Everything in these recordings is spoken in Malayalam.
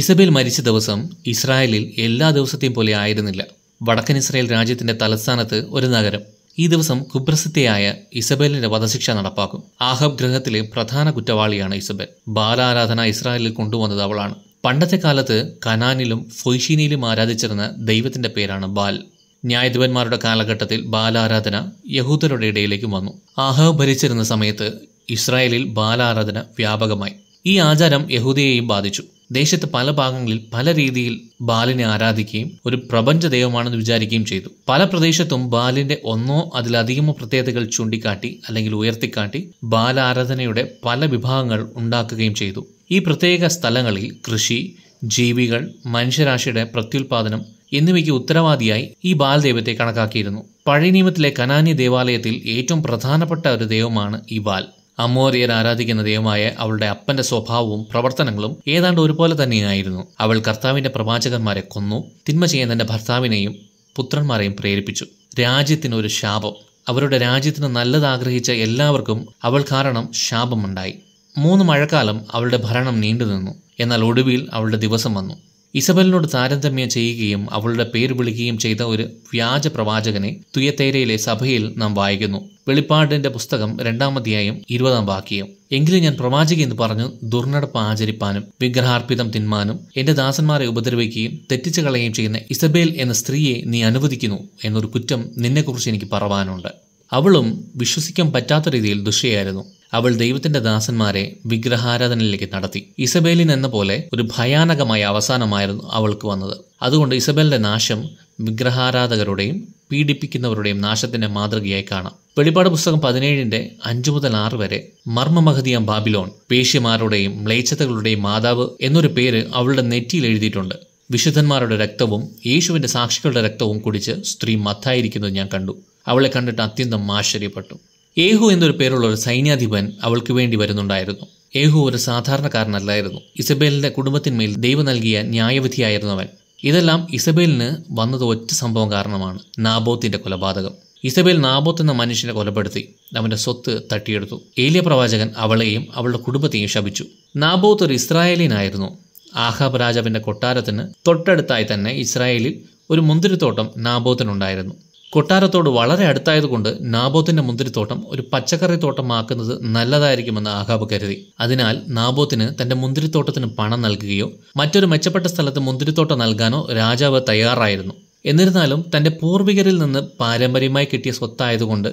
ഇസബേൽ മരിച്ച ദിവസം ഇസ്രായേലിൽ എല്ലാ ദിവസത്തെയും പോലെ ആയിരുന്നില്ല വടക്കൻ ഇസ്രായേൽ രാജ്യത്തിന്റെ തലസ്ഥാനത്ത് ഒരു നഗരം ഈ ദിവസം കുപ്രസിദ്ധയായ ഇസബേലിന്റെ വധശിക്ഷ നടപ്പാക്കും ആഹബ് ഗ്രഹത്തിലെ പ്രധാന കുറ്റവാളിയാണ് ഇസബേൽ ബാലാരാധന ഇസ്രായേലിൽ കൊണ്ടുവന്നത് അവളാണ് പണ്ടത്തെ കാലത്ത് കനാനിലും ഫൊയ്ഷീനിലും ആരാധിച്ചിരുന്ന ദൈവത്തിന്റെ പേരാണ് ബാൽ ന്യായാധിപന്മാരുടെ കാലഘട്ടത്തിൽ ബാലാരാധന യഹൂദരുടെ ഇടയിലേക്കും വന്നു ആഹബ് ഭരിച്ചിരുന്ന സമയത്ത് ഇസ്രായേലിൽ ബാലാരാധന വ്യാപകമായി ഈ ആചാരം യഹൂദയെയും ബാധിച്ചു ദേശത്ത് പല ഭാഗങ്ങളിൽ പല രീതിയിൽ ബാലിനെ ആരാധിക്കുകയും ഒരു പ്രപഞ്ച ദൈവമാണെന്ന് വിചാരിക്കുകയും ചെയ്തു പല പ്രദേശത്തും ബാലിന്റെ ഒന്നോ അതിലധികമോ പ്രത്യേകതകൾ ചൂണ്ടിക്കാട്ടി അല്ലെങ്കിൽ ഉയർത്തിക്കാട്ടി ബാലാരാധനയുടെ പല വിഭാഗങ്ങൾ ഉണ്ടാക്കുകയും ചെയ്തു ഈ പ്രത്യേക സ്ഥലങ്ങളിൽ കൃഷി ജീവികൾ മനുഷ്യരാശിയുടെ പ്രത്യുൽപാദനം എന്നിവയ്ക്ക് ഉത്തരവാദിയായി ഈ ദൈവത്തെ കണക്കാക്കിയിരുന്നു പഴയ നിയമത്തിലെ കനാനി ദേവാലയത്തിൽ ഏറ്റവും പ്രധാനപ്പെട്ട ഒരു ദൈവമാണ് ഈ ബാൽ അമോറിയർ ആരാധിക്കുന്ന ദൈവമായ അവളുടെ അപ്പന്റെ സ്വഭാവവും പ്രവർത്തനങ്ങളും ഏതാണ്ട് ഒരുപോലെ തന്നെയായിരുന്നു അവൾ കർത്താവിന്റെ പ്രവാചകന്മാരെ കൊന്നു തിന്മ ചെയ്യാൻ തന്റെ ഭർത്താവിനെയും പുത്രന്മാരെയും പ്രേരിപ്പിച്ചു രാജ്യത്തിനൊരു ശാപം അവരുടെ രാജ്യത്തിന് നല്ലത് ആഗ്രഹിച്ച എല്ലാവർക്കും അവൾ കാരണം ശാപമുണ്ടായി മൂന്ന് മഴക്കാലം അവളുടെ ഭരണം നീണ്ടുനിന്നു എന്നാൽ ഒടുവിൽ അവളുടെ ദിവസം വന്നു ഇസബലിനോട് താരതമ്യം ചെയ്യുകയും അവളുടെ പേര് വിളിക്കുകയും ചെയ്ത ഒരു വ്യാജ പ്രവാചകനെ തുയത്തേരയിലെ സഭയിൽ നാം വായിക്കുന്നു വെളിപ്പാടിന്റെ പുസ്തകം രണ്ടാമധ്യായം ഇരുപതാം വാക്യം എങ്കിലും ഞാൻ പ്രവാചകി എന്ന് പറഞ്ഞു ദുർനടപ്പ് ആചരിപ്പാനും വിഗ്രഹാർപ്പിതം തിന്മാനും എന്റെ ദാസന്മാരെ ഉപദ്രവിക്കുകയും തെറ്റിച്ചു കളയുകയും ചെയ്യുന്ന ഇസബേൽ എന്ന സ്ത്രീയെ നീ അനുവദിക്കുന്നു എന്നൊരു കുറ്റം നിന്നെക്കുറിച്ച് എനിക്ക് പറവാനുണ്ട് അവളും വിശ്വസിക്കാൻ പറ്റാത്ത രീതിയിൽ ദുഷയായിരുന്നു അവൾ ദൈവത്തിന്റെ ദാസന്മാരെ വിഗ്രഹാരാധനയിലേക്ക് നടത്തി ഇസബേലിൻ എന്ന പോലെ ഒരു ഭയാനകമായ അവസാനമായിരുന്നു അവൾക്ക് വന്നത് അതുകൊണ്ട് ഇസബേലിന്റെ നാശം വിഗ്രഹാരാധകരുടെയും പീഡിപ്പിക്കുന്നവരുടെയും നാശത്തിന്റെ മാതൃകയായി കാണാം വെളിപാട് പുസ്തകം പതിനേഴിന്റെ അഞ്ചു മുതൽ ആറ് വരെ മർമ്മമഹതിയാം ബാബിലോൺ പേഷ്യമാരുടെയും മ്ലേച്ഛതകളുടെയും മാതാവ് എന്നൊരു പേര് അവളുടെ നെറ്റിയിൽ എഴുതിയിട്ടുണ്ട് വിശുദ്ധന്മാരുടെ രക്തവും യേശുവിന്റെ സാക്ഷികളുടെ രക്തവും കുടിച്ച് സ്ത്രീ മത്തായിരിക്കുന്നത് ഞാൻ കണ്ടു അവളെ കണ്ടിട്ട് അത്യന്തം ആശ്ചര്യപ്പെട്ടു ഏഹു എന്നൊരു പേരുള്ള ഒരു സൈന്യാധിപൻ അവൾക്ക് വേണ്ടി വരുന്നുണ്ടായിരുന്നു ഏഹു ഒരു സാധാരണക്കാരനല്ലായിരുന്നു ഇസബേലിന്റെ കുടുംബത്തിന്മേൽ ദൈവം നൽകിയ ന്യായവിധിയായിരുന്നവൻ ഇതെല്ലാം ഇസബേലിന് വന്നത് ഒറ്റ സംഭവം കാരണമാണ് നാബോത്തിന്റെ കൊലപാതകം ഇസബേൽ നാബോത്ത് എന്ന മനുഷ്യനെ കൊലപ്പെടുത്തി അവന്റെ സ്വത്ത് തട്ടിയെടുത്തു ഏലിയ പ്രവാചകൻ അവളെയും അവളുടെ കുടുംബത്തെയും ശപിച്ചു നാബോത്ത് ഒരു ഇസ്രായേലിനായിരുന്നു ആഹാബ് രാജാവിന്റെ കൊട്ടാരത്തിന് തൊട്ടടുത്തായി തന്നെ ഇസ്രായേലിൽ ഒരു മുന്തിരിത്തോട്ടം നാബോത്തിനുണ്ടായിരുന്നു കൊട്ടാരത്തോട് വളരെ അടുത്തായതുകൊണ്ട് നാബോത്തിന്റെ മുന്തിരിത്തോട്ടം ഒരു പച്ചക്കറി തോട്ടമാക്കുന്നത് നല്ലതായിരിക്കുമെന്ന് ആഹാബ് കരുതി അതിനാൽ നാബോത്തിന് തന്റെ മുന്തിരിത്തോട്ടത്തിന് പണം നൽകുകയോ മറ്റൊരു മെച്ചപ്പെട്ട സ്ഥലത്ത് മുന്തിരിത്തോട്ടം നൽകാനോ രാജാവ് തയ്യാറായിരുന്നു എന്നിരുന്നാലും തന്റെ പൂർവികരിൽ നിന്ന് പാരമ്പര്യമായി കിട്ടിയ സ്വത്തായതുകൊണ്ട്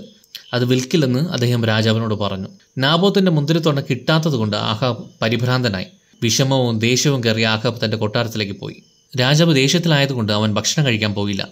അത് വിൽക്കില്ലെന്ന് അദ്ദേഹം രാജാവിനോട് പറഞ്ഞു നാബോത്തിന്റെ മുന്തിരിത്തോട്ടം കിട്ടാത്തതുകൊണ്ട് ആഹാബ് പരിഭ്രാന്തനായി വിഷമവും ദേഷ്യവും കയറി ആഹാബ് തന്റെ കൊട്ടാരത്തിലേക്ക് പോയി രാജാവ് ദേഷ്യത്തിലായതുകൊണ്ട് അവൻ ഭക്ഷണം കഴിക്കാൻ പോയില്ല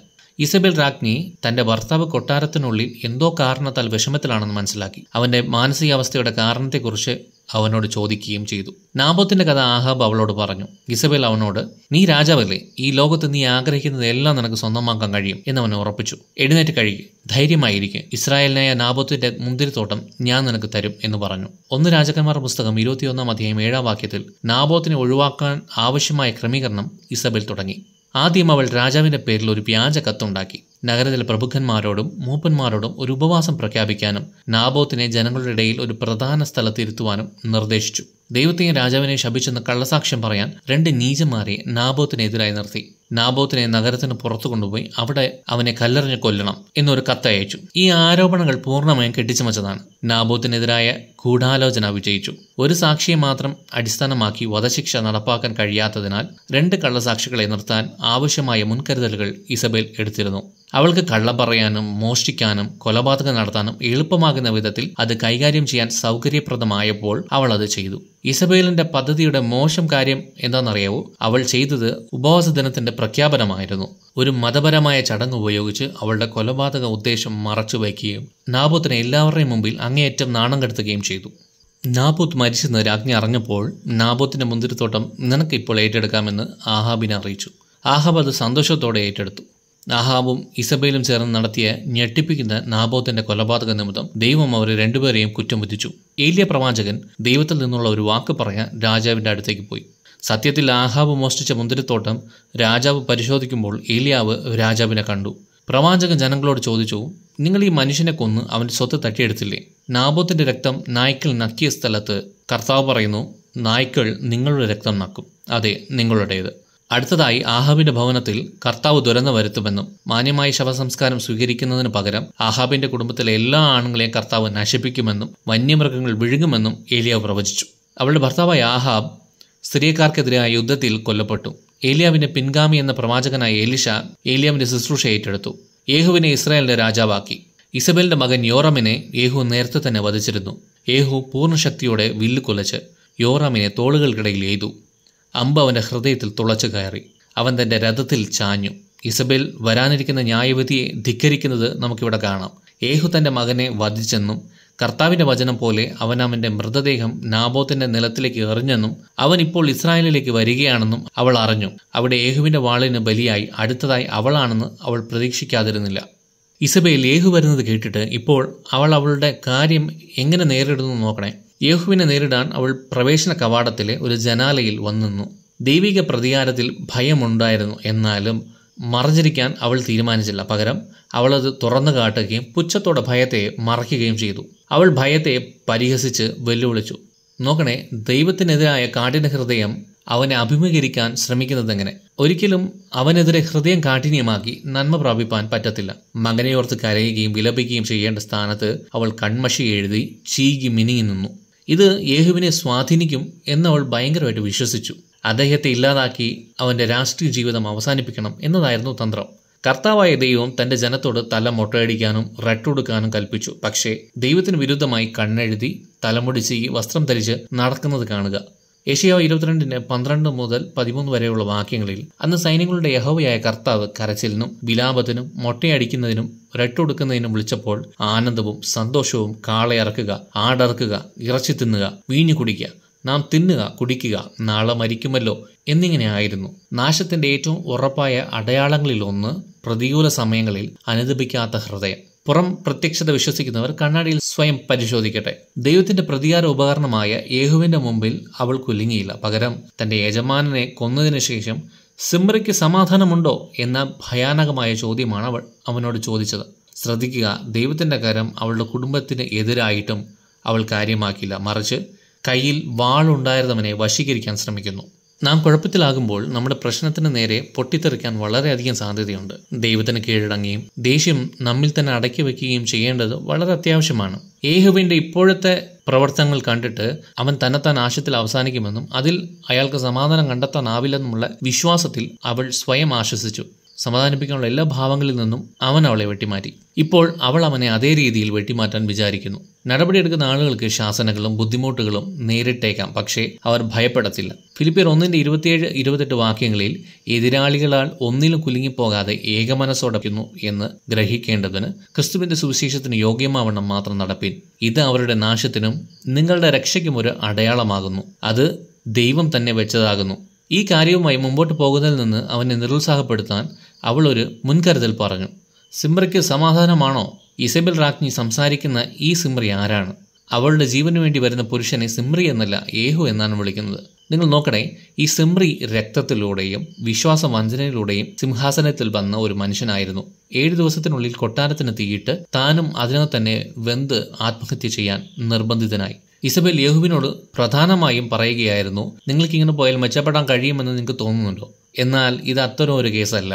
ഇസബെൽ രാജ്ഞി തന്റെ ഭർത്താവ് കൊട്ടാരത്തിനുള്ളിൽ എന്തോ കാരണത്താൽ വിഷമത്തിലാണെന്ന് മനസ്സിലാക്കി അവന്റെ മാനസികാവസ്ഥയുടെ കാരണത്തെക്കുറിച്ച് അവനോട് ചോദിക്കുകയും ചെയ്തു നാബോത്തിന്റെ കഥ ആഹാബ് അവളോട് പറഞ്ഞു ഇസബേൽ അവനോട് നീ രാജാവല്ലേ ഈ ലോകത്ത് നീ ആഗ്രഹിക്കുന്നത് എല്ലാം നിനക്ക് സ്വന്തമാക്കാൻ കഴിയും അവൻ ഉറപ്പിച്ചു എഴുന്നേറ്റ് കഴിയും ധൈര്യമായിരിക്കും ഇസ്രായേലിനായ നാബോത്തിന്റെ മുന്തിരിത്തോട്ടം ഞാൻ നിനക്ക് തരും എന്ന് പറഞ്ഞു ഒന്ന് രാജാക്കന്മാർ പുസ്തകം ഇരുപത്തിയൊന്നാം അധ്യായം ഏഴാം വാക്യത്തിൽ നാബോത്തിനെ ഒഴിവാക്കാൻ ആവശ്യമായ ക്രമീകരണം ഇസബേൽ തുടങ്ങി ആദ്യം അവൾ രാജാവിൻ്റെ പേരിൽ ഒരു വ്യാജ കത്തുണ്ടാക്കി നഗരത്തിലെ പ്രഭുക്കന്മാരോടും മൂപ്പന്മാരോടും ഒരു ഉപവാസം പ്രഖ്യാപിക്കാനും നാബോത്തിനെ ജനങ്ങളുടെ ഇടയിൽ ഒരു പ്രധാന സ്ഥലത്തിരുത്തുവാനും നിർദ്ദേശിച്ചു ദൈവത്തെയും രാജാവിനെ ശപിച്ചെന്ന് കള്ളസാക്ഷ്യം പറയാൻ രണ്ട് നീചന്മാരെ നാബോത്തിനെതിരായി നിർത്തി നാബോത്തിനെ നഗരത്തിന് പുറത്തു കൊണ്ടുപോയി അവിടെ അവനെ കല്ലെറിഞ്ഞ് കൊല്ലണം എന്നൊരു കത്തയച്ചു ഈ ആരോപണങ്ങൾ പൂർണ്ണമായും കെട്ടിച്ചമച്ചതാണ് നാബോത്തിനെതിരായ ഗൂഢാലോചന വിജയിച്ചു ഒരു സാക്ഷിയെ മാത്രം അടിസ്ഥാനമാക്കി വധശിക്ഷ നടപ്പാക്കാൻ കഴിയാത്തതിനാൽ രണ്ട് കള്ളസാക്ഷികളെ നിർത്താൻ ആവശ്യമായ മുൻകരുതലുകൾ ഇസബേൽ എടുത്തിരുന്നു അവൾക്ക് കള്ള പറയാനും മോഷ്ടിക്കാനും കൊലപാതകം നടത്താനും എളുപ്പമാകുന്ന വിധത്തിൽ അത് കൈകാര്യം ചെയ്യാൻ സൗകര്യപ്രദമായപ്പോൾ അവൾ അത് ചെയ്തു ഇസബേലിന്റെ പദ്ധതിയുടെ മോശം കാര്യം എന്താണെന്നറിയാവോ അവൾ ചെയ്തത് ഉപവാസ ദിനത്തിന്റെ പ്രഖ്യാപനമായിരുന്നു ഒരു മതപരമായ ചടങ്ങ് ഉപയോഗിച്ച് അവളുടെ കൊലപാതക ഉദ്ദേശം വയ്ക്കുകയും നാബൂത്തിനെ എല്ലാവരുടെയും മുമ്പിൽ അങ്ങേയറ്റം നാണം കെടുത്തുകയും ചെയ്തു നാബൂത്ത് മരിച്ചെന്ന് രാജ്ഞി അറിഞ്ഞപ്പോൾ നാബൂത്തിൻ്റെ മുന്തിരിത്തോട്ടം നിനക്കിപ്പോൾ ഏറ്റെടുക്കാമെന്ന് ആഹാബിനെ അറിയിച്ചു ആഹാബ് അത് സന്തോഷത്തോടെ ഏറ്റെടുത്തു ആഹാബും ഇസബേലും ചേർന്ന് നടത്തിയ ഞെട്ടിപ്പിക്കുന്ന നാബോത്തിന്റെ കൊലപാതക നിമിത്തം ദൈവം അവരെ രണ്ടുപേരെയും കുറ്റം വിധിച്ചു ഏലിയ പ്രവാചകൻ ദൈവത്തിൽ നിന്നുള്ള ഒരു വാക്ക് പറയാൻ രാജാവിൻ്റെ അടുത്തേക്ക് പോയി സത്യത്തിൽ ആഹാബ് മോഷ്ടിച്ച മുന്തിരിത്തോട്ടം രാജാവ് പരിശോധിക്കുമ്പോൾ ഏലിയാവ് രാജാവിനെ കണ്ടു പ്രവാചകൻ ജനങ്ങളോട് ചോദിച്ചു നിങ്ങൾ ഈ മനുഷ്യനെ കൊന്ന് അവൻ്റെ സ്വത്ത് തട്ടിയെടുത്തില്ലേ നാബോത്തിൻ്റെ രക്തം നായ്ക്കൾ നക്കിയ സ്ഥലത്ത് കർത്താവ് പറയുന്നു നായ്ക്കൾ നിങ്ങളുടെ രക്തം നക്കും അതെ നിങ്ങളുടേത് അടുത്തതായി ആഹാബിന്റെ ഭവനത്തിൽ കർത്താവ് ദുരന്ത വരുത്തുമെന്നും മാന്യമായി ശവസംസ്കാരം സ്വീകരിക്കുന്നതിന് പകരം ആഹാബിന്റെ കുടുംബത്തിലെ എല്ലാ ആണുങ്ങളെയും കർത്താവ് നശിപ്പിക്കുമെന്നും വന്യമൃഗങ്ങൾ വിഴുങ്ങുമെന്നും ഏലിയാവ് പ്രവചിച്ചു അവളുടെ ഭർത്താവായ ആഹാബ് സ്ത്രീക്കാർക്കെതിരായ യുദ്ധത്തിൽ കൊല്ലപ്പെട്ടു ഏലിയാവിന്റെ പിൻഗാമി എന്ന പ്രവാചകനായ എലിഷ ഏലിയാവിന്റെ ശുശ്രൂഷ ഏറ്റെടുത്തു യേഹുവിനെ ഇസ്രായേലിന്റെ രാജാവാക്കി ഇസബേലിന്റെ മകൻ യോറാമിനെ യേഹു നേരത്തെ തന്നെ വധിച്ചിരുന്നു യേഹു പൂർണ്ണശക്തിയോടെ വില്ല് കൊലച്ച് യോറാമിനെ തോളുകൾക്കിടയിൽ എയ്തു അമ്പ് അവന്റെ ഹൃദയത്തിൽ തുളച്ചു കയറി അവൻ തന്റെ രഥത്തിൽ ചാഞ്ഞു ഇസബേൽ വരാനിരിക്കുന്ന ന്യായവിധിയെ ധിക്കരിക്കുന്നത് നമുക്കിവിടെ കാണാം യേഹു തന്റെ മകനെ വധിച്ചെന്നും കർത്താവിന്റെ വചനം പോലെ അവൻ അവന്റെ മൃതദേഹം നാബോത്തിന്റെ നിലത്തിലേക്ക് എറിഞ്ഞെന്നും അവൻ ഇപ്പോൾ ഇസ്രായേലിലേക്ക് വരികയാണെന്നും അവൾ അറിഞ്ഞു അവിടെ യേഹുവിന്റെ വാളിന് ബലിയായി അടുത്തതായി അവളാണെന്ന് അവൾ പ്രതീക്ഷിക്കാതിരുന്നില്ല ഇസബേൽ യേഹു വരുന്നത് കേട്ടിട്ട് ഇപ്പോൾ അവൾ അവളുടെ കാര്യം എങ്ങനെ നേരിടുന്നു നോക്കണേ യേഹുവിനെ നേരിടാൻ അവൾ പ്രവേശന കവാടത്തിലെ ഒരു ജനാലയിൽ വന്നിരുന്നു ദൈവിക പ്രതികാരത്തിൽ ഭയമുണ്ടായിരുന്നു എന്നാലും മറഞ്ഞിരിക്കാൻ അവൾ തീരുമാനിച്ചില്ല പകരം അവളത് തുറന്നു കാട്ടുകയും പുച്ഛത്തോടെ ഭയത്തെ മറയ്ക്കുകയും ചെയ്തു അവൾ ഭയത്തെ പരിഹസിച്ച് വെല്ലുവിളിച്ചു നോക്കണേ ദൈവത്തിനെതിരായ കാഠിന ഹൃദയം അവനെ അഭിമുഖീകരിക്കാൻ ശ്രമിക്കുന്നതെങ്ങനെ ഒരിക്കലും അവനെതിരെ ഹൃദയം കാഠിന്യമാക്കി നന്മ പ്രാപിപ്പാൻ പറ്റത്തില്ല മകനെയോർത്ത് കരയുകയും വിലപിക്കുകയും ചെയ്യേണ്ട സ്ഥാനത്ത് അവൾ കൺമഷി എഴുതി ചീകി മിനിങ്ങി നിന്നു ഇത് യേഹുവിനെ സ്വാധീനിക്കും എന്നവൾ ഭയങ്കരമായിട്ട് വിശ്വസിച്ചു അദ്ദേഹത്തെ ഇല്ലാതാക്കി അവന്റെ രാഷ്ട്രീയ ജീവിതം അവസാനിപ്പിക്കണം എന്നതായിരുന്നു തന്ത്രം കർത്താവായ ദൈവം തന്റെ ജനത്തോട് തല മൊട്ടയടിക്കാനും റട്ടുടുക്കാനും കൽപ്പിച്ചു പക്ഷേ ദൈവത്തിന് വിരുദ്ധമായി കണ്ണെഴുതി തലമുടി ചീകി വസ്ത്രം ധരിച്ച് നടക്കുന്നത് കാണുക ഏഷ്യാവ് ഇരുപത്തിരണ്ടിന് പന്ത്രണ്ട് മുതൽ പതിമൂന്ന് വരെയുള്ള വാക്യങ്ങളിൽ അന്ന് സൈന്യങ്ങളുടെ യഹോവയായ കർത്താവ് കരച്ചിലിനും വിലാപത്തിനും മൊട്ടയടിക്കുന്നതിനും രട്ടൊടുക്കുന്നതിനും വിളിച്ചപ്പോൾ ആനന്ദവും സന്തോഷവും കാളയിറക്കുക ആടറക്കുക ഇറച്ചി തിന്നുക വീഞ്ഞു കുടിക്കുക നാം തിന്നുക കുടിക്കുക നാളെ മരിക്കുമല്ലോ എന്നിങ്ങനെയായിരുന്നു നാശത്തിന്റെ ഏറ്റവും ഉറപ്പായ അടയാളങ്ങളിൽ ഒന്ന് പ്രതികൂല സമയങ്ങളിൽ അനുദപിക്കാത്ത ഹൃദയം പുറം പ്രത്യക്ഷത വിശ്വസിക്കുന്നവർ കണ്ണാടിയിൽ സ്വയം പരിശോധിക്കട്ടെ ദൈവത്തിന്റെ പ്രതികാര ഉപകരണമായ യേഹുവിന്റെ മുമ്പിൽ അവൾ കുലുങ്ങിയില്ല പകരം തന്റെ യജമാനനെ കൊന്നതിനു ശേഷം സിമ്രയ്ക്ക് സമാധാനമുണ്ടോ എന്ന ഭയാനകമായ ചോദ്യമാണ് അവൾ അവനോട് ചോദിച്ചത് ശ്രദ്ധിക്കുക ദൈവത്തിന്റെ കരം അവളുടെ കുടുംബത്തിന് എതിരായിട്ടും അവൾ കാര്യമാക്കില്ല മറിച്ച് കയ്യിൽ വാളുണ്ടായിരുന്നവനെ വശീകരിക്കാൻ ശ്രമിക്കുന്നു നാം കുഴപ്പത്തിലാകുമ്പോൾ നമ്മുടെ പ്രശ്നത്തിന് നേരെ പൊട്ടിത്തെറിക്കാൻ വളരെയധികം സാധ്യതയുണ്ട് ദൈവത്തിന് കീഴടങ്ങുകയും ദേഷ്യം നമ്മിൽ തന്നെ അടക്കി വയ്ക്കുകയും ചെയ്യേണ്ടത് വളരെ അത്യാവശ്യമാണ് ഏഹുവിൻ്റെ ഇപ്പോഴത്തെ പ്രവർത്തനങ്ങൾ കണ്ടിട്ട് അവൻ തന്നെത്താൻ ആശത്തിൽ അവസാനിക്കുമെന്നും അതിൽ അയാൾക്ക് സമാധാനം കണ്ടെത്താനാവില്ലെന്നുമുള്ള വിശ്വാസത്തിൽ അവൾ സ്വയം ആശ്വസിച്ചു സമാധാനിപ്പിക്കാനുള്ള എല്ലാ ഭാവങ്ങളിൽ നിന്നും അവൻ അവളെ വെട്ടിമാറ്റി ഇപ്പോൾ അവൾ അവനെ അതേ രീതിയിൽ വെട്ടിമാറ്റാൻ വിചാരിക്കുന്നു നടപടിയെടുക്കുന്ന ആളുകൾക്ക് ശാസനകളും ബുദ്ധിമുട്ടുകളും നേരിട്ടേക്കാം പക്ഷേ അവർ ഭയപ്പെടത്തില്ല ഫിലിപ്പിയർ ഒന്നിന്റെ ഇരുപത്തിയേഴ് ഇരുപത്തെട്ട് വാക്യങ്ങളിൽ എതിരാളികളാൽ ഒന്നിലും കുലുങ്ങിപ്പോകാതെ ഏകമനസ്സോടക്കുന്നു എന്ന് ഗ്രഹിക്കേണ്ടതിന് ക്രിസ്തുവിന്റെ സുവിശേഷത്തിന് യോഗ്യമാവണം മാത്രം നടപ്പിൻ ഇത് അവരുടെ നാശത്തിനും നിങ്ങളുടെ രക്ഷയ്ക്കും ഒരു അടയാളമാകുന്നു അത് ദൈവം തന്നെ വെച്ചതാകുന്നു ഈ കാര്യവുമായി മുമ്പോട്ട് പോകുന്നതിൽ നിന്ന് അവനെ നിരുത്സാഹപ്പെടുത്താൻ അവൾ ഒരു മുൻകരുതൽ പറഞ്ഞു സിമ്രയ്ക്ക് സമാധാനമാണോ ഇസബെൽ രാജ്ഞി സംസാരിക്കുന്ന ഈ സിമ്രി ആരാണ് അവളുടെ ജീവന് വേണ്ടി വരുന്ന പുരുഷനെ സിമ്രി എന്നല്ല ഏഹു എന്നാണ് വിളിക്കുന്നത് നിങ്ങൾ നോക്കണേ ഈ സിമ്രി രക്തത്തിലൂടെയും വിശ്വാസ വഞ്ചനയിലൂടെയും സിംഹാസനത്തിൽ വന്ന ഒരു മനുഷ്യനായിരുന്നു ഏഴ് ദിവസത്തിനുള്ളിൽ കൊട്ടാരത്തിന് തീയിട്ട് താനും അതിനെ തന്നെ വെന്ത് ആത്മഹത്യ ചെയ്യാൻ നിർബന്ധിതനായി ഇസബേൽ യഹുവിനോട് പ്രധാനമായും പറയുകയായിരുന്നു നിങ്ങൾക്കിങ്ങനെ പോയാൽ മെച്ചപ്പെടാൻ കഴിയുമെന്ന് നിങ്ങൾക്ക് തോന്നുന്നുണ്ടോ എന്നാൽ ഇത് അത്തരം ഒരു കേസല്ല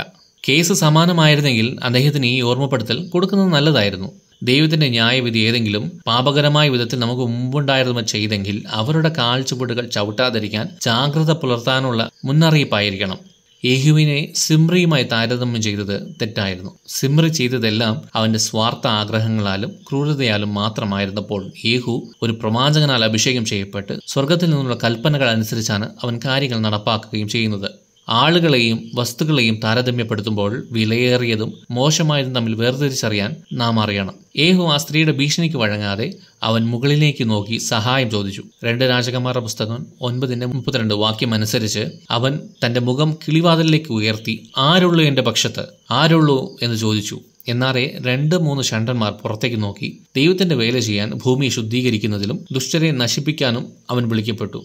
കേസ് സമാനമായിരുന്നെങ്കിൽ അദ്ദേഹത്തിന് ഈ ഓർമ്മപ്പെടുത്തൽ കൊടുക്കുന്നത് നല്ലതായിരുന്നു ദൈവത്തിന്റെ ന്യായവിധി ഏതെങ്കിലും പാപകരമായ വിധത്തിൽ നമുക്ക് മുമ്പുണ്ടായിരുന്നു ചെയ്തെങ്കിൽ അവരുടെ കാൽച്ചുവടുകൾ ചവിട്ടാതിരിക്കാൻ ജാഗ്രത പുലർത്താനുള്ള മുന്നറിയിപ്പായിരിക്കണം യേഹുവിനെ സിമ്രിയുമായി താരതമ്യം ചെയ്തത് തെറ്റായിരുന്നു സിമ്രി ചെയ്തതെല്ലാം അവന്റെ സ്വാർത്ഥ ആഗ്രഹങ്ങളാലും ക്രൂരതയാലും മാത്രമായിരുന്നപ്പോൾ യേഹു ഒരു പ്രവാചകനാൽ അഭിഷേകം ചെയ്യപ്പെട്ട് സ്വർഗത്തിൽ നിന്നുള്ള കൽപ്പനകൾ അനുസരിച്ചാണ് അവൻ കാര്യങ്ങൾ നടപ്പാക്കുകയും ചെയ്യുന്നത് ആളുകളെയും വസ്തുക്കളെയും താരതമ്യപ്പെടുത്തുമ്പോൾ വിലയേറിയതും മോശമായതും തമ്മിൽ വേർതിരിച്ചറിയാൻ നാം അറിയണം ഏഹു ആ സ്ത്രീയുടെ ഭീഷണിക്ക് വഴങ്ങാതെ അവൻ മുകളിലേക്ക് നോക്കി സഹായം ചോദിച്ചു രണ്ട് രാജകുമാരുടെ പുസ്തകം ഒൻപതിന്റെ മുപ്പത്തിരണ്ട് വാക്യം അനുസരിച്ച് അവൻ തന്റെ മുഖം കിളിവാതിലേക്ക് ഉയർത്തി ആരുള്ളൂ എൻ്റെ പക്ഷത്ത് ആരുള്ളൂ എന്ന് ചോദിച്ചു എന്നാറേ രണ്ട് മൂന്ന് ഷണ്ടന്മാർ പുറത്തേക്ക് നോക്കി ദൈവത്തിൻ്റെ വേല ചെയ്യാൻ ഭൂമി ശുദ്ധീകരിക്കുന്നതിലും ദുഷ്ടരെ നശിപ്പിക്കാനും അവൻ വിളിക്കപ്പെട്ടു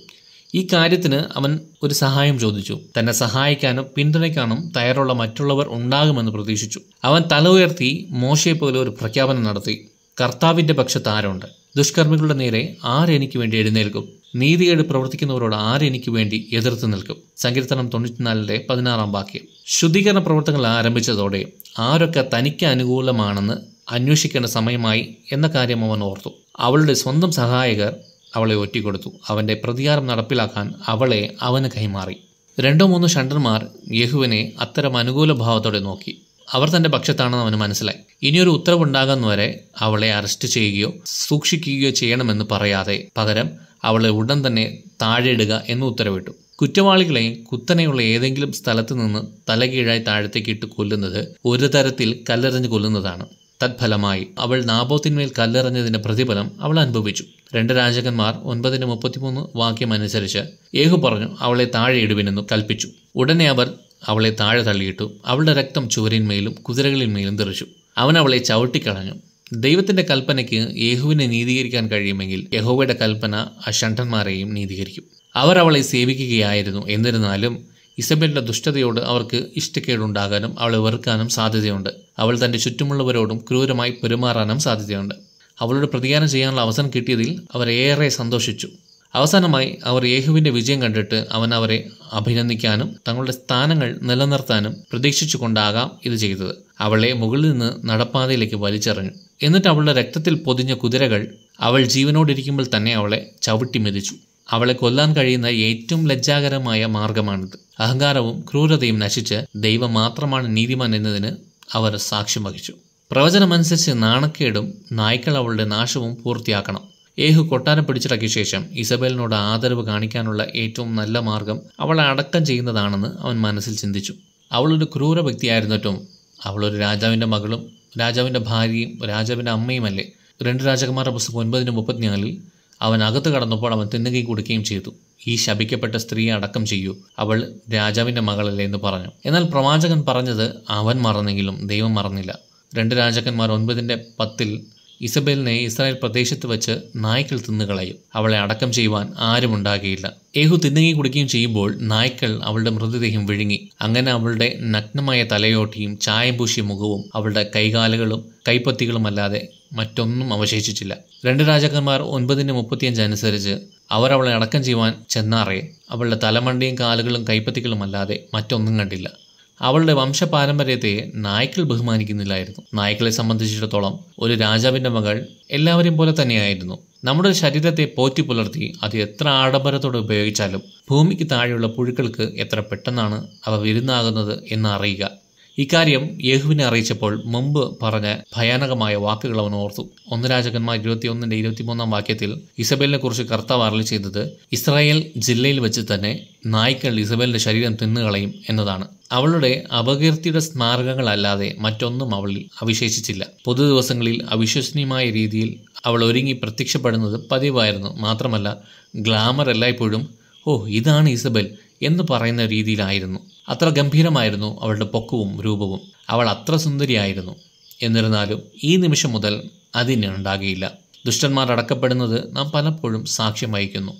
ഈ കാര്യത്തിന് അവൻ ഒരു സഹായം ചോദിച്ചു തന്നെ സഹായിക്കാനും പിന്തുണയ്ക്കാനും തയ്യാറുള്ള മറ്റുള്ളവർ ഉണ്ടാകുമെന്ന് പ്രതീക്ഷിച്ചു അവൻ തല ഉയർത്തി മോശയെ പോലെ ഒരു പ്രഖ്യാപനം നടത്തി കർത്താവിന്റെ പക്ഷത്ത് ആരുണ്ട് ദുഷ്കർമ്മികളുടെ നേരെ ആരെനിക്ക് വേണ്ടി എഴുന്നേൽക്കും നീതികേട് പ്രവർത്തിക്കുന്നവരോട് ആരെനിക്ക് വേണ്ടി എതിർത്ത് നിൽക്കും സങ്കീർത്തനം തൊണ്ണൂറ്റിനാലിന്റെ പതിനാറാം വാക്യം ശുദ്ധീകരണ പ്രവർത്തനങ്ങൾ ആരംഭിച്ചതോടെ ആരൊക്കെ തനിക്ക് അനുകൂലമാണെന്ന് അന്വേഷിക്കേണ്ട സമയമായി എന്ന കാര്യം അവൻ ഓർത്തു അവളുടെ സ്വന്തം സഹായകർ അവളെ ഒറ്റിക്കൊടുത്തു അവൻ്റെ പ്രതികാരം നടപ്പിലാക്കാൻ അവളെ അവന് കൈമാറി രണ്ടോ മൂന്ന് ഷണ്ടന്മാർ യേഹുവിനെ അത്തരം അനുകൂല ഭാവത്തോടെ നോക്കി അവർ തൻ്റെ പക്ഷത്താണെന്ന് അവന് മനസ്സിലായി ഇനിയൊരു ഉത്തരവുണ്ടാകുന്നവരെ അവളെ അറസ്റ്റ് ചെയ്യുകയോ സൂക്ഷിക്കുകയോ ചെയ്യണമെന്ന് പറയാതെ പകരം അവളെ ഉടൻ തന്നെ താഴെയിടുക എന്ന് ഉത്തരവിട്ടു കുറ്റവാളികളെ കുത്തനെയുള്ള ഏതെങ്കിലും സ്ഥലത്ത് നിന്ന് തലകീഴായി ഇട്ട് കൊല്ലുന്നത് ഒരു തരത്തിൽ കല്ലെറിഞ്ഞ് കൊല്ലുന്നതാണ് തത്ഫലമായി അവൾ നാബോത്തിന്മേൽ കല്ലെറിഞ്ഞതിൻ്റെ പ്രതിഫലം അവൾ അനുഭവിച്ചു രണ്ട് രാജകന്മാർ ഒൻപതിന് മുപ്പത്തിമൂന്ന് വാക്യം അനുസരിച്ച് യേഹു പറഞ്ഞു അവളെ താഴെ ഇടുവിനെന്ന് കൽപ്പിച്ചു ഉടനെ അവർ അവളെ താഴെ തള്ളിയിട്ടു അവളുടെ രക്തം ചുവരിന്മേലും കുതിരകളിന്മേലും തെറിച്ചു അവൻ അവളെ ചവിട്ടിക്കളഞ്ഞു ദൈവത്തിൻ്റെ കൽപ്പനയ്ക്ക് യേഹുവിനെ നീതീകരിക്കാൻ കഴിയുമെങ്കിൽ യഹോവയുടെ കൽപ്പന അഷണ്ഠന്മാരെയും നീതീകരിക്കും അവർ അവളെ സേവിക്കുകയായിരുന്നു എന്നിരുന്നാലും ഇസബെലിൻ്റെ ദുഷ്ടതയോട് അവർക്ക് ഇഷ്ടക്കേടുണ്ടാകാനും അവളെ വെറുക്കാനും സാധ്യതയുണ്ട് അവൾ തൻ്റെ ചുറ്റുമുള്ളവരോടും ക്രൂരമായി പെരുമാറാനും സാധ്യതയുണ്ട് അവളോട് പ്രതികാരം ചെയ്യാനുള്ള അവസരം കിട്ടിയതിൽ അവർ ഏറെ സന്തോഷിച്ചു അവസാനമായി അവർ യേഹുവിൻ്റെ വിജയം കണ്ടിട്ട് അവൻ അവരെ അഭിനന്ദിക്കാനും തങ്ങളുടെ സ്ഥാനങ്ങൾ നിലനിർത്താനും പ്രതീക്ഷിച്ചുകൊണ്ടാകാം ഇത് ചെയ്തത് അവളെ മുകളിൽ നിന്ന് നടപ്പാതയിലേക്ക് വലിച്ചെറിഞ്ഞു എന്നിട്ട് അവളുടെ രക്തത്തിൽ പൊതിഞ്ഞ കുതിരകൾ അവൾ ജീവനോടിരിക്കുമ്പോൾ തന്നെ അവളെ ചവിട്ടി മെതിച്ചു അവളെ കൊല്ലാൻ കഴിയുന്ന ഏറ്റവും ലജ്ജാകരമായ മാർഗമാണിത് അഹങ്കാരവും ക്രൂരതയും നശിച്ച് ദൈവം മാത്രമാണ് നീതിമാൻ എന്നതിന് അവർ സാക്ഷ്യം വഹിച്ചു പ്രവചനമനുസരിച്ച് നാണക്കേടും നായ്ക്കൾ അവളുടെ നാശവും പൂർത്തിയാക്കണം ഏഹു കൊട്ടാരം പിടിച്ചടക്കിയ ശേഷം ഇസബേലിനോട് ആദരവ് കാണിക്കാനുള്ള ഏറ്റവും നല്ല മാർഗം അവളെ അടക്കം ചെയ്യുന്നതാണെന്ന് അവൻ മനസ്സിൽ ചിന്തിച്ചു അവളൊരു ക്രൂര വ്യക്തിയായിരുന്നിട്ടും അവളൊരു രാജാവിൻ്റെ മകളും രാജാവിൻ്റെ ഭാര്യയും രാജാവിൻ്റെ അമ്മയുമല്ലേ രണ്ട് രാജകുമാരുടെ പുസ്തകം ഒൻപതിന് മുപ്പത്തിനാലിൽ അവൻ അകത്ത് കടന്നപ്പോൾ അവൻ തിന്നുകയും കൊടുക്കുകയും ചെയ്തു ഈ ശപിക്കപ്പെട്ട സ്ത്രീയെ അടക്കം ചെയ്യൂ അവൾ രാജാവിൻ്റെ മകളല്ലേ എന്ന് പറഞ്ഞു എന്നാൽ പ്രവാചകൻ പറഞ്ഞത് അവൻ മറന്നെങ്കിലും ദൈവം മറന്നില്ല രണ്ട് രാജാക്കന്മാർ ഒൻപതിൻ്റെ പത്തിൽ ഇസബേലിനെ ഇസ്രായേൽ പ്രദേശത്ത് വെച്ച് നായ്ക്കൾ തിന്നുകളയും അവളെ അടക്കം ചെയ്യുവാൻ ആരുമുണ്ടാകിയില്ല ഏഹു തിന്നുകയും കുടിക്കുകയും ചെയ്യുമ്പോൾ നായ്ക്കൾ അവളുടെ മൃതദേഹം വിഴുങ്ങി അങ്ങനെ അവളുടെ നഗ്നമായ തലയോട്ടിയും ചായം പൂശിയ മുഖവും അവളുടെ കൈകാലുകളും കൈപ്പത്തികളും അല്ലാതെ മറ്റൊന്നും അവശേഷിച്ചില്ല രണ്ട് രാജാക്കന്മാർ ഒൻപതിൻ്റെ മുപ്പത്തിയഞ്ച് അനുസരിച്ച് അവർ അവളെ അടക്കം ചെയ്യുവാൻ ചെന്നാറേ അവളുടെ തലമണ്ടിയും കാലുകളും കൈപ്പത്തികളും അല്ലാതെ മറ്റൊന്നും കണ്ടില്ല അവളുടെ വംശപാരമ്പര്യത്തെ നായ്ക്കൾ ബഹുമാനിക്കുന്നില്ലായിരുന്നു നായ്ക്കളെ സംബന്ധിച്ചിടത്തോളം ഒരു രാജാവിൻ്റെ മകൾ എല്ലാവരെയും പോലെ തന്നെയായിരുന്നു നമ്മുടെ ശരീരത്തെ പോറ്റി പുലർത്തി അത് എത്ര ആഡംബരത്തോടെ ഉപയോഗിച്ചാലും ഭൂമിക്ക് താഴെയുള്ള പുഴുക്കൾക്ക് എത്ര പെട്ടെന്നാണ് അവ വിരുന്നാകുന്നത് എന്ന് അറിയുക ഇക്കാര്യം യേഹുവിനെ അറിയിച്ചപ്പോൾ മുമ്പ് പറഞ്ഞ ഭയാനകമായ വാക്കുകൾ അവൻ ഓർത്തു ഒന്ന് രാജകന്മാർ ഇരുപത്തിയൊന്നിൻ്റെ ഇരുപത്തിമൂന്നാം വാക്യത്തിൽ ഇസബേലിനെ കുറിച്ച് കർത്താവ് അറിയി ചെയ്തത് ഇസ്രായേൽ ജില്ലയിൽ വെച്ച് തന്നെ നായ്ക്കൾ ഇസബേലിന്റെ ശരീരം തിന്നുകളയും എന്നതാണ് അവളുടെ അപകീർത്തിയുടെ സ്മാരകങ്ങളല്ലാതെ മറ്റൊന്നും അവളിൽ അവശേഷിച്ചില്ല പൊതു ദിവസങ്ങളിൽ അവിശ്വസനീയമായ രീതിയിൽ അവൾ ഒരുങ്ങി പ്രത്യക്ഷപ്പെടുന്നത് പതിവായിരുന്നു മാത്രമല്ല ഗ്ലാമർ എല്ലായ്പ്പോഴും ഓ ഇതാണ് ഇസബൽ എന്ന് പറയുന്ന രീതിയിലായിരുന്നു അത്ര ഗംഭീരമായിരുന്നു അവളുടെ പൊക്കവും രൂപവും അവൾ അത്ര സുന്ദരിയായിരുന്നു എന്നിരുന്നാലും ഈ നിമിഷം മുതൽ അതിനുണ്ടാകിയില്ല ദുഷ്ടന്മാർ അടക്കപ്പെടുന്നത് നാം പലപ്പോഴും സാക്ഷ്യം വഹിക്കുന്നു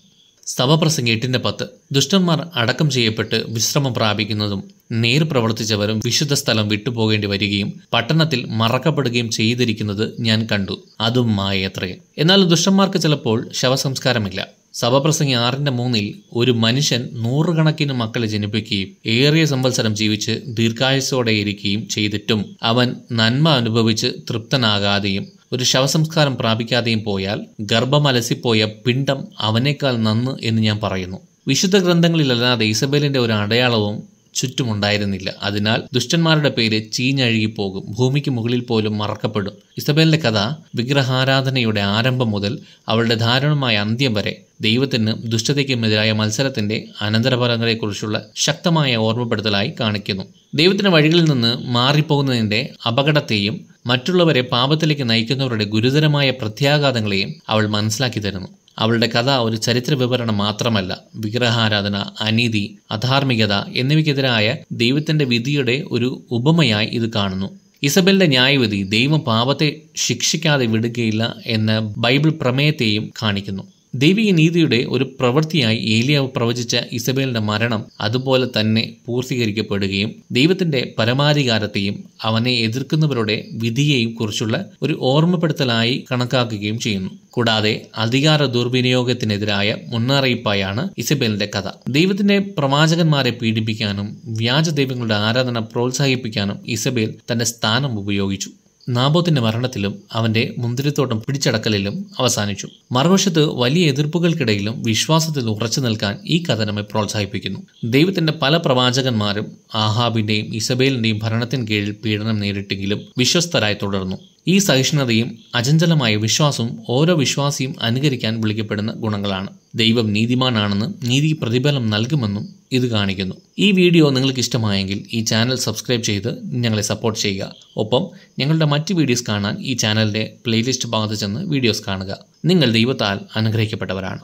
സ്തവപ്രസംഗം എട്ടിൻ്റെ പത്ത് ദുഷ്ടന്മാർ അടക്കം ചെയ്യപ്പെട്ട് വിശ്രമം പ്രാപിക്കുന്നതും നേർ പ്രവർത്തിച്ചവരും വിശുദ്ധ സ്ഥലം വിട്ടുപോകേണ്ടി വരികയും പട്ടണത്തിൽ മറക്കപ്പെടുകയും ചെയ്തിരിക്കുന്നത് ഞാൻ കണ്ടു അതും മായത്രേ എന്നാൽ ദുഷ്ടന്മാർക്ക് ചിലപ്പോൾ ശവസംസ്കാരമില്ല സഭപ്രസംഗി ആറിന്റെ മൂന്നിൽ ഒരു മനുഷ്യൻ നൂറുകണക്കിന് മക്കളെ ജനിപ്പിക്കുകയും ഏറിയ സംവത്സരം ജീവിച്ച് ദീർഘായുസോടെ ഇരിക്കുകയും ചെയ്തിട്ടും അവൻ നന്മ അനുഭവിച്ച് തൃപ്തനാകാതെയും ഒരു ശവസംസ്കാരം പ്രാപിക്കാതെയും പോയാൽ ഗർഭമലസിപ്പോയ പിണ്ടം അവനേക്കാൾ നന്ന് എന്ന് ഞാൻ പറയുന്നു വിശുദ്ധ ഗ്രന്ഥങ്ങളിലല്ലാതെ ഇസബേലിന്റെ ഒരു അടയാളവും ചുറ്റുമുണ്ടായിരുന്നില്ല അതിനാൽ ദുഷ്ടന്മാരുടെ പേര് ചീഞ്ഞഴുകിപ്പോകും ഭൂമിക്ക് മുകളിൽ പോലും മറക്കപ്പെടും ഇസബേലിന്റെ കഥ വിഗ്രഹാരാധനയുടെ ആരംഭം മുതൽ അവളുടെ ദാരുണമായ അന്ത്യം വരെ ദൈവത്തിന് ദുഷ്ടതയ്ക്കുമെതിരായ മത്സരത്തിന്റെ അനന്തരഫലങ്ങളെക്കുറിച്ചുള്ള ശക്തമായ ഓർമ്മപ്പെടുത്തലായി കാണിക്കുന്നു ദൈവത്തിന്റെ വഴികളിൽ നിന്ന് മാറിപ്പോകുന്നതിന്റെ അപകടത്തെയും മറ്റുള്ളവരെ പാപത്തിലേക്ക് നയിക്കുന്നവരുടെ ഗുരുതരമായ പ്രത്യാഘാതങ്ങളെയും അവൾ മനസ്സിലാക്കി തരുന്നു അവളുടെ കഥ ഒരു ചരിത്ര വിവരണം മാത്രമല്ല വിഗ്രഹാരാധന അനീതി അധാർമികത എന്നിവയ്ക്കെതിരായ ദൈവത്തിന്റെ വിധിയുടെ ഒരു ഉപമയായി ഇത് കാണുന്നു ഇസബലിന്റെ ന്യായവിധി ദൈവം പാപത്തെ ശിക്ഷിക്കാതെ വിടുകയില്ല എന്ന ബൈബിൾ പ്രമേയത്തെയും കാണിക്കുന്നു ദൈവിക നീതിയുടെ ഒരു പ്രവൃത്തിയായി ഏലിയാവ് പ്രവചിച്ച ഇസബേലിന്റെ മരണം അതുപോലെ തന്നെ പൂർത്തീകരിക്കപ്പെടുകയും ദൈവത്തിന്റെ പരമാധികാരത്തെയും അവനെ എതിർക്കുന്നവരുടെ വിധിയെയും കുറിച്ചുള്ള ഒരു ഓർമ്മപ്പെടുത്തലായി കണക്കാക്കുകയും ചെയ്യുന്നു കൂടാതെ അധികാര ദുർവിനിയോഗത്തിനെതിരായ മുന്നറിയിപ്പായാണ് ഇസബേലിന്റെ കഥ ദൈവത്തിന്റെ പ്രവാചകന്മാരെ പീഡിപ്പിക്കാനും വ്യാജ ദൈവങ്ങളുടെ ആരാധന പ്രോത്സാഹിപ്പിക്കാനും ഇസബേൽ തന്റെ സ്ഥാനം ഉപയോഗിച്ചു നാബോത്തിന്റെ മരണത്തിലും അവന്റെ മുന്തിരിത്തോട്ടം പിടിച്ചടക്കലിലും അവസാനിച്ചു മറുവശത്ത് വലിയ എതിർപ്പുകൾക്കിടയിലും വിശ്വാസത്തിൽ ഉറച്ചു നിൽക്കാൻ ഈ കഥ നമ്മെ പ്രോത്സാഹിപ്പിക്കുന്നു ദൈവത്തിന്റെ പല പ്രവാചകന്മാരും ആഹാബിന്റെയും ഇസബേലിന്റെയും ഭരണത്തിന് കീഴിൽ പീഡനം നേരിട്ടെങ്കിലും വിശ്വസ്തരായി തുടർന്നു ഈ സഹിഷ്ണുതയും അചഞ്ചലമായ വിശ്വാസവും ഓരോ വിശ്വാസിയും അനുകരിക്കാൻ വിളിക്കപ്പെടുന്ന ഗുണങ്ങളാണ് ദൈവം നീതിമാനാണെന്ന് നീതി പ്രതിഫലം നൽകുമെന്നും ഇത് കാണിക്കുന്നു ഈ വീഡിയോ നിങ്ങൾക്ക് ഇഷ്ടമായെങ്കിൽ ഈ ചാനൽ സബ്സ്ക്രൈബ് ചെയ്ത് ഞങ്ങളെ സപ്പോർട്ട് ചെയ്യുക ഒപ്പം ഞങ്ങളുടെ മറ്റ് വീഡിയോസ് കാണാൻ ഈ ചാനലിൻ്റെ പ്ലേലിസ്റ്റ് ഭാഗത്ത് ചെന്ന് വീഡിയോസ് കാണുക നിങ്ങൾ ദൈവത്താൽ അനുഗ്രഹിക്കപ്പെട്ടവരാണ്